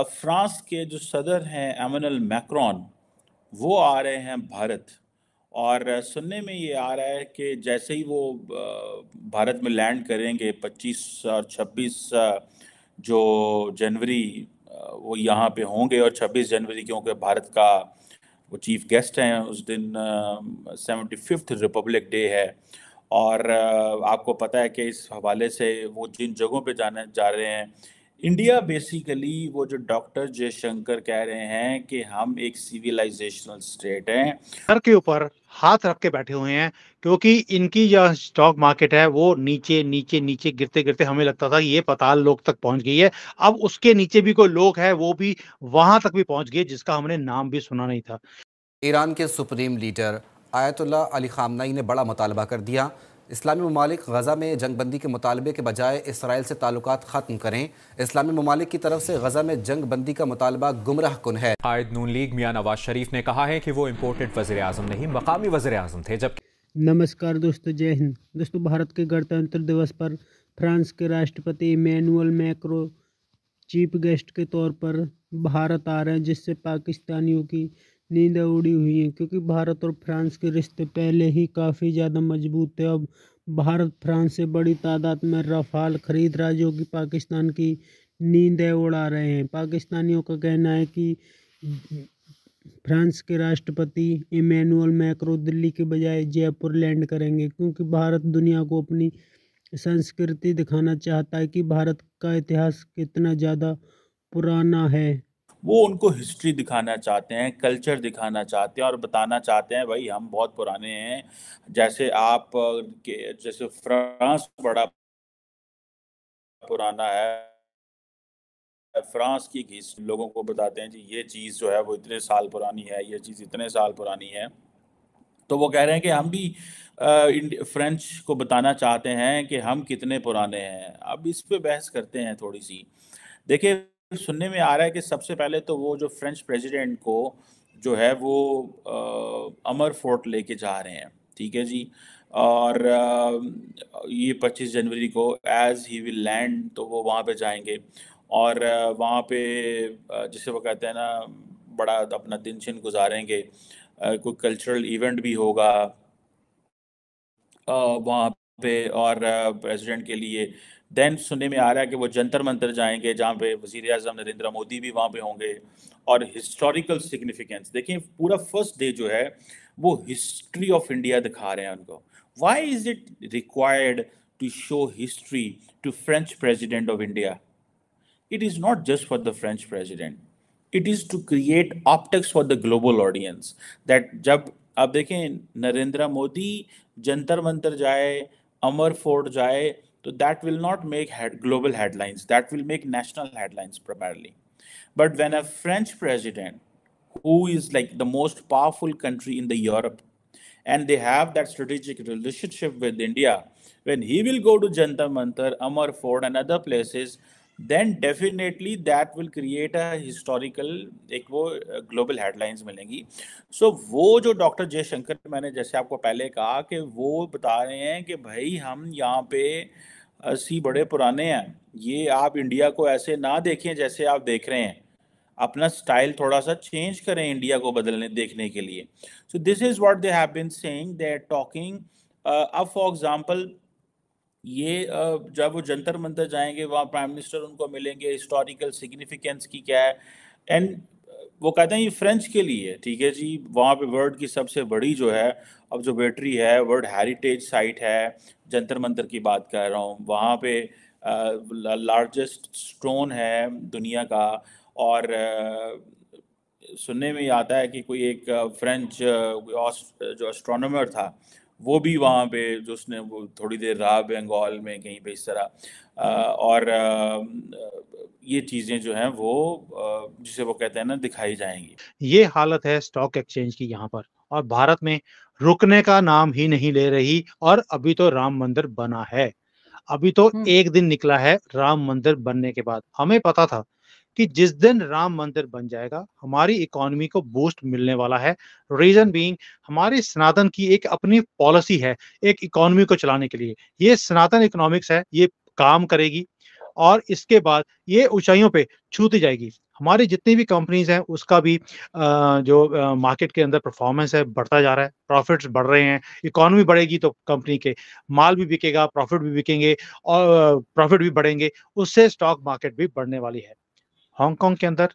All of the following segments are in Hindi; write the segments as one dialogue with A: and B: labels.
A: अब फ्रांस के जो सदर हैं एमनल मैक्रॉन वो आ रहे हैं भारत और सुनने में ये आ रहा है कि जैसे ही वो भारत में लैंड करेंगे 25 और 26 जो जनवरी वो यहाँ पे होंगे और 26 जनवरी क्योंकि भारत का वो चीफ गेस्ट हैं उस दिन सेवेंटी फिफ्थ रिपब्लिक डे है और आपको पता है कि इस हवाले से वो जिन जगहों पे जाने जा रहे हैं इंडिया बेसिकली वो जो डॉक्टर जयशंकर कह रहे हैं कि हम एक सिविलाइजेशनल स्टेट हैं
B: सर के ऊपर हाथ रख के बैठे हुए हैं क्योंकि इनकी जो स्टॉक मार्केट है वो नीचे नीचे नीचे गिरते गिरते हमें लगता था ये पताल लोग तक पहुंच गई है अब उसके नीचे भी कोई लोग है वो भी वहां तक भी पहुंच गए जिसका हमने नाम भी सुना नहीं था ईरान के supreme leader Ayatollah Ali Khamenei ने बड़ा मुतालबा कर दिया इस्लामी ममालिक गज़ा में जंगबंदी के मुतालबे के बजाय इसराइल से ताल्लुक ख़त्म करें इस्लामी ममालिक की तरफ से गज़ा में जंगबंदी का मुतालबा गुमराह कन है आयद नून लीग मियाँ नवाज शरीफ ने कहा है कि वो इम्पोर्टेड वजर अजम नहीं मकामी वजर अजम थे जबकि
C: नमस्कार दोस्तों जय हिंद दोस्तों भारत के गणतंत्र दिवस पर फ्रांस के राष्ट्रपति इमैनुअल मैक्रो चीफ गेस्ट के तौर पर भारत आ रहे हैं जिससे पाकिस्तानियों की नींदें उड़ी हुई हैं क्योंकि भारत और फ्रांस के रिश्ते पहले ही काफ़ी ज़्यादा मजबूत थे अब भारत फ्रांस से बड़ी तादाद में रफाल खरीद रहा जो कि पाकिस्तान की नींदें उड़ा रहे हैं पाकिस्तानियों का कहना है कि फ्रांस के राष्ट्रपति इमैनुअल मैक्रो दिल्ली के बजाय जयपुर लैंड करेंगे क्योंकि भारत दुनिया को अपनी संस्कृति दिखाना चाहता है कि भारत का इतिहास कितना ज़्यादा पुराना है वो उनको
A: हिस्ट्री दिखाना चाहते हैं कल्चर दिखाना चाहते हैं और बताना चाहते हैं भाई हम बहुत पुराने हैं जैसे आप के जैसे फ्रांस बड़ा पुराना है फ्रांस की घीस लोगों को बताते हैं जी ये चीज़ जो है वो इतने साल पुरानी है ये चीज़ इतने साल पुरानी है तो वो कह रहे हैं कि हम भी फ्रेंच को बताना चाहते हैं कि हम कितने पुराने हैं अब इस पे बहस करते हैं थोड़ी सी देखिए सुनने में आ रहा है कि सबसे पहले तो वो जो फ्रेंच प्रेसिडेंट को जो है वो आ, अमर फोर्ट लेके जा रहे हैं ठीक है जी और आ, ये 25 जनवरी को एज ही विल लैंड तो वो वहाँ पे जाएंगे और वहाँ पे जिसे वो कहते हैं ना बड़ा अपना दिन छिन गुजारेंगे कोई कल्चरल इवेंट भी होगा वहाँ पे और प्रेसिडेंट के लिए देन सुनने में आ रहा है कि वो जंतर मंतर जाएंगे जहाँ पे वजीर अजम नरेंद्र मोदी भी वहाँ पे होंगे और हिस्टोरिकल सिग्निफिकेंस देखिए पूरा फर्स्ट डे जो है वो हिस्ट्री ऑफ इंडिया दिखा रहे हैं उनको why is it required to show history to French president of India it is not just for the French president it is to create optics for the global audience that जब आप देखें नरेंद्र मोदी जंतर मंतर जाए अमर फोर्ट जाए So that will not make head, global headlines. That will make national headlines primarily. But when a French president, who is like the most powerful country in the Europe, and they have that strategic relationship with India, when he will go to Jantar Mantar, Ford, and other places, then definitely that will create a historical एक वो ग्लोबल uh, हेडलाइंस मिलेंगी सो so, वो जो डॉक्टर जयशंकर मैंने जैसे आपको पहले कहा कि वो बता रहे हैं कि भाई हम यहाँ पे अस्सी uh, बड़े पुराने हैं ये आप इंडिया को ऐसे ना देखें जैसे आप देख रहे हैं अपना स्टाइल थोड़ा सा चेंज करें इंडिया को बदलने देखने के लिए so this is what they have been saying they are talking अब फॉर एग्जाम्पल ये जब वो जंतर मंतर जाएंगे वहाँ प्राइम मिनिस्टर उनको मिलेंगे हिस्टोरिकल सिग्निफिकेंस की क्या है एंड वो कहते हैं ये फ्रेंच के लिए ठीक है जी वहाँ पे वर्ल्ड की सबसे बड़ी जो है अब जो बैटरी है वर्ल्ड हेरिटेज साइट है जंतर मंतर की बात कर रहा हूँ वहाँ पे लार्जेस्ट स्टोन है दुनिया का और सुनने में आता है कि कोई एक फ्रेंच जो एस्ट्रोनॉमर था वो भी वहाँ पे जो उसने वो थोड़ी देर रहा बंगाल में कहीं पे इस तरह और ये चीज़ें जो हैं वो जिसे वो कहते हैं ना दिखाई जाएंगी
B: ये हालत है स्टॉक एक्सचेंज की यहाँ पर और भारत में रुकने का नाम ही नहीं ले रही और अभी तो राम मंदिर बना है अभी तो हम्म। एक दिन निकला है राम मंदिर बनने के बाद हमें पता था कि जिस दिन राम मंदिर बन जाएगा हमारी इकोनॉमी को बूस्ट मिलने वाला है रीजन बीइंग हमारी सनातन की एक अपनी पॉलिसी है एक इकोनॉमी को चलाने के लिए ये सनातन इकोनॉमिक्स है ये काम करेगी और इसके बाद ये ऊंचाइयों पे छूती जाएगी हमारी जितनी भी कंपनीज हैं उसका भी जो मार्केट के अंदर परफॉर्मेंस है बढ़ता जा रहा है प्रॉफिट्स बढ़ रहे हैं इकोनॉमी बढ़ेगी तो कंपनी के माल भी बिकेगा प्रॉफिट भी बिकेंगे और प्रॉफिट भी बढ़ेंगे उससे स्टॉक मार्केट भी बढ़ने वाली है हांगकांग के अंदर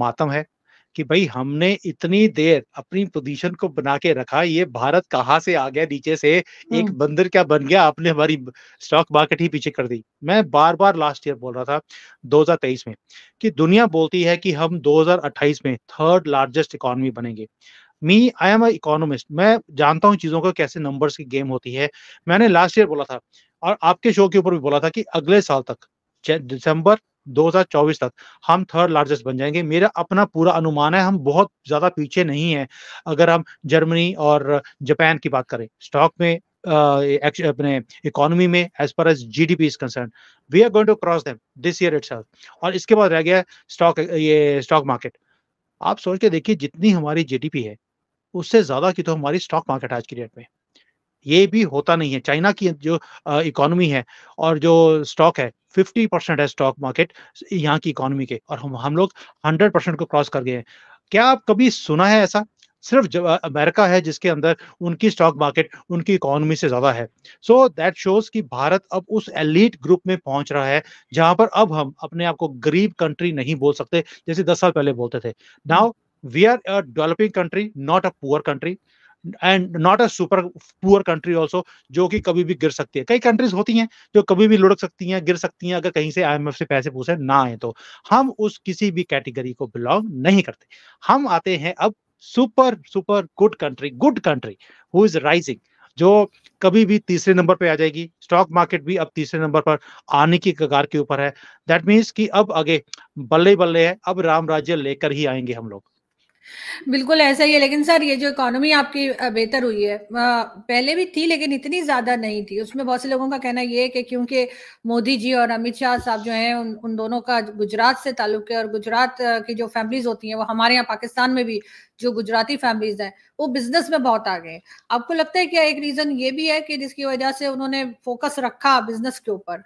B: मातम है कि भाई हमने इतनी देर अपनी पोजीशन को बना के रखा ये भारत कहाँ से आ गया नीचे से एक हम्म। बंदर क्या बन गया आपने हमारी स्टॉक मार्केट ही पीछे कर दी मैं बार बार लास्ट ईयर बोल रहा था 2023 में कि दुनिया बोलती है कि हम 2028 में थर्ड लार्जेस्ट इकोनॉमी बनेंगे मी आई एम इकोनॉमिस्ट मैं जानता हूँ चीजों को कैसे नंबर्स की गेम होती है मैंने लास्ट ईयर बोला था और आपके शो के ऊपर भी बोला था कि अगले साल तक दिसंबर 2024 तक हम थर्ड लार्जेस्ट बन जाएंगे मेरा अपना पूरा अनुमान है हम बहुत ज्यादा पीछे नहीं है अगर हम जर्मनी और जापान की बात करें स्टॉक में अपने इकोनॉमी में as far as G D P is concern we are going to cross them this year it और इसके बाद रह गया स्टॉक ये स्टॉक मार्केट आप सोच के देखिए जितनी हमारी जीडीपी है उससे ज्यादा की तो हमारी स्टॉक मार्केट आज की डेट में ये भी होता नहीं है चाइना की जो इकोनॉमी है और जो स्टॉक है 50 परसेंट है स्टॉक मार्केट यहाँ की इकोनॉमी के और हम हम लोग 100 परसेंट को क्रॉस कर गए हैं क्या आप कभी सुना है ऐसा सिर्फ अमेरिका है जिसके अंदर उनकी स्टॉक मार्केट उनकी इकोनॉमी से ज्यादा है सो दैट शोज कि भारत अब उस एलिट ग्रुप में पहुंच रहा है जहां पर अब हम अपने आप को गरीब कंट्री नहीं बोल सकते जैसे दस साल पहले बोलते थे now we are a developing country not a poor country and not a super poor country also जो कि कभी भी गिर सकती है कई कंट्रीज होती हैं जो कभी भी लुढ़क सकती हैं गिर सकती हैं अगर कहीं से एफ से पैसे पूछे ना आए तो हम उस किसी भी कैटेगरी को बिलोंग नहीं करते हम आते हैं अब super super good country good country who is rising जो कभी भी तीसरे नंबर पे आ जाएगी स्टॉक मार्केट भी अब तीसरे नंबर पर आने की कगार के ऊपर है दैट मीन्स कि अब आगे बल्ले बल्ले है अब राम राज्य लेकर ही आएंगे हम लोग
A: बिल्कुल ऐसा ही है लेकिन सर ये जो इकोनॉमी आपकी बेहतर हुई है पहले भी थी लेकिन इतनी ज्यादा नहीं थी उसमें बहुत से लोगों का कहना ये है कि क्योंकि मोदी जी और अमित शाह साहब जो हैं उन, उन दोनों का गुजरात से ताल्लुक है और गुजरात की जो फैमिलीज होती हैं वो हमारे यहाँ पाकिस्तान में भी जो गुजराती फैमिलीज हैं वो बिजनेस में बहुत आ गए आपको लगता है क्या एक रीजन ये भी है कि जिसकी वजह से उन्होंने फोकस रखा बिजनेस के ऊपर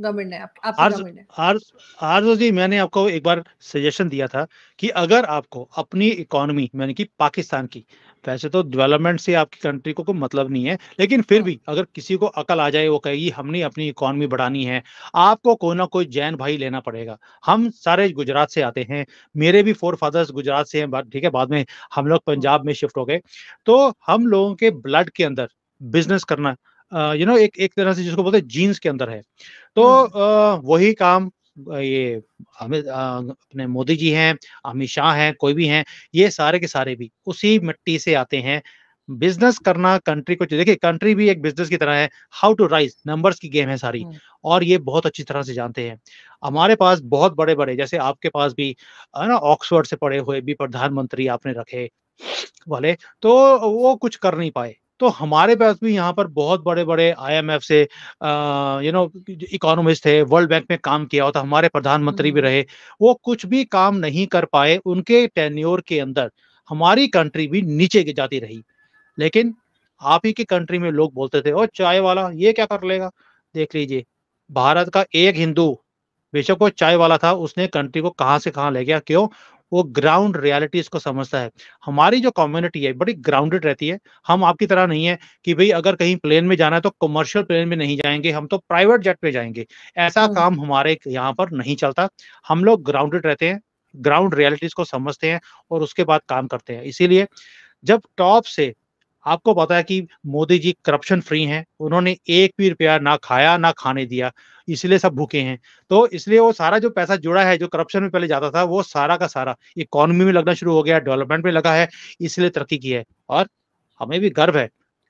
A: गवर्नमेंट ने
B: आप जी मैंने आपको एक बार सजेशन दिया था कि अगर आपको अपनी इकोनॉमी यानी कि पाकिस्तान की वैसे तो डेवलपमेंट से आपकी कंट्री को कोई मतलब नहीं है लेकिन फिर हाँ। भी अगर किसी को अकल आ जाए वो कहेगी हमने अपनी इकोनॉमी बढ़ानी है आपको कोई ना कोई जैन भाई लेना पड़ेगा हम सारे गुजरात से आते हैं मेरे भी फोर फादर्स गुजरात से हैं ठीक है बाद में हम लोग हाँ। पंजाब में शिफ्ट हो गए तो हम लोगों के ब्लड के अंदर बिजनेस करना यू नो एक एक तरह से जिसको बोलते हैं जीन्स के अंदर है तो हम्म। वही काम ये अमित अपने मोदी जी हैं अमित शाह हैं कोई भी हैं ये सारे के सारे भी उसी मिट्टी से आते हैं बिजनेस करना कंट्री को देखिए कंट्री भी एक बिजनेस की तरह है हाउ टू राइज नंबर्स की गेम है सारी हम्म। और ये बहुत अच्छी तरह से जानते हैं हमारे पास बहुत बड़े बड़े जैसे आपके पास भी है ना ऑक्सफोर्ड से पढ़े हुए भी प्रधानमंत्री आपने रखे वाले तो वो कुछ कर नहीं पाए तो हमारे पास भी यहाँ पर बहुत बड़े बड़े आईएमएफ से यू नो इकोनॉमिस्ट है वर्ल्ड बैंक में काम किया होता हमारे प्रधानमंत्री भी हम्म। रहे वो कुछ भी काम नहीं कर पाए उनके टेन्योर के अंदर हमारी कंट्री भी नीचे जाती रही लेकिन आप ही की कंट्री में लोग बोलते थे और चाय वाला ये क्या कर लेगा देख लीजिए भारत का एक हिंदू बेशक वो चाय वाला था उसने कंट्री को कहां से कहां ले गया क्यों वो ग्राउंड रियलिटीज को समझता है हमारी जो कम्युनिटी है बड़ी ग्राउंडेड रहती है हम आपकी तरह नहीं है कि भाई अगर कहीं प्लेन में जाना है तो कमर्शियल प्लेन में नहीं जाएंगे हम तो प्राइवेट जेट में जाएंगे ऐसा हम्म। काम हमारे यहाँ पर नहीं चलता हम लोग ग्राउंडेड रहते हैं ग्राउंड रियलिटीज को समझते हैं और उसके बाद काम करते हैं इसीलिए जब टॉप से आपको पता है कि मोदी जी करप्शन फ्री हैं उन्होंने एक भी रुपया ना खाया ना खाने दिया इसलिए सब भूखे हैं तो इसलिए वो सारा जो पैसा जुड़ा है जो करप्शन में पहले जाता था वो सारा का सारा इकोनॉमी में लगना शुरू हो गया डेवलपमेंट में लगा है इसलिए तरक्की की है और हमें भी गर्व है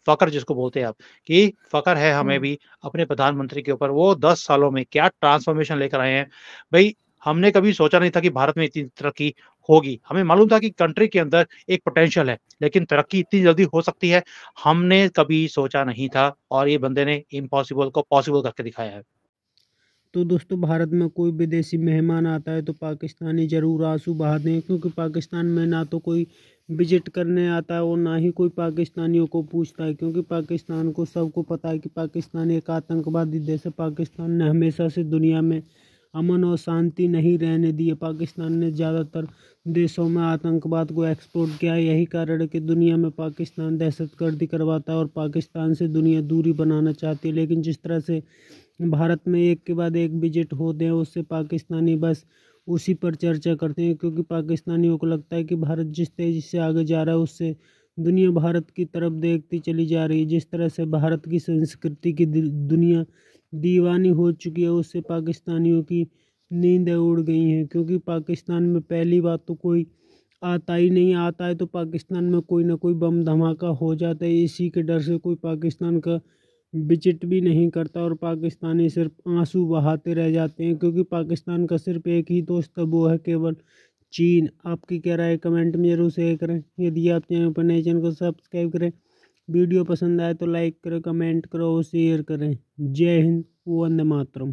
B: फकर जिसको बोलते हैं आप कि फकर है हमें हम्म। भी अपने प्रधानमंत्री के ऊपर वो दस सालों में क्या ट्रांसफॉर्मेशन लेकर आए हैं भाई हमने कभी सोचा नहीं था कि भारत में इतनी तरक्की होगी हमें मालूम था कि कंट्री के अंदर एक पोटेंशियल है लेकिन तरक्की इतनी जल्दी हो सकती है हमने कभी सोचा नहीं था और ये बंदे ने इम्पॉसिबल को पॉसिबल करके दिखाया है
C: तो दोस्तों भारत में कोई विदेशी मेहमान आता है तो पाकिस्तानी ज़रूर आंसू बहाते हैं क्योंकि पाकिस्तान में ना तो कोई विजिट करने आता है और ना ही कोई पाकिस्तानियों को पूछता है क्योंकि पाकिस्तान को सबको पता है कि पाकिस्तान एक आतंकवादी देश है पाकिस्तान ने हमेशा से दुनिया में अमन और शांति नहीं रहने दी है पाकिस्तान ने ज़्यादातर देशों में आतंकवाद को एक्सपोर्ट किया है यही कारण है कि दुनिया में पाकिस्तान दहशतगर्दी करवाता है और पाकिस्तान से दुनिया दूरी बनाना चाहती है लेकिन जिस तरह से भारत में एक के बाद एक विजिट होते हैं उससे पाकिस्तानी बस उसी पर चर्चा करते हैं क्योंकि पाकिस्तानियों को लगता है कि भारत जिस तेज़ी से आगे जा रहा है उससे दुनिया भारत की तरफ देखती चली जा रही है जिस तरह से भारत की संस्कृति की दुनिया दीवानी हो चुकी है उससे पाकिस्तानियों की नींदें उड़ गई हैं क्योंकि पाकिस्तान में पहली बात तो कोई आता ही नहीं आता है तो पाकिस्तान में कोई ना कोई बम धमाका हो जाता है इसी के डर से कोई पाकिस्तान का विजिट भी नहीं करता और पाकिस्तानी सिर्फ आंसू बहाते रह जाते हैं क्योंकि पाकिस्तान का सिर्फ एक ही दोस्त वो है केवल चीन आपकी क्या राय कमेंट में जरूर शेयर करें यदि आप चैनल पर नए चैनल को सब्सक्राइब करें वीडियो पसंद आए तो लाइक करें कमेंट करो शेयर करें जय हिंद वंदे मातरम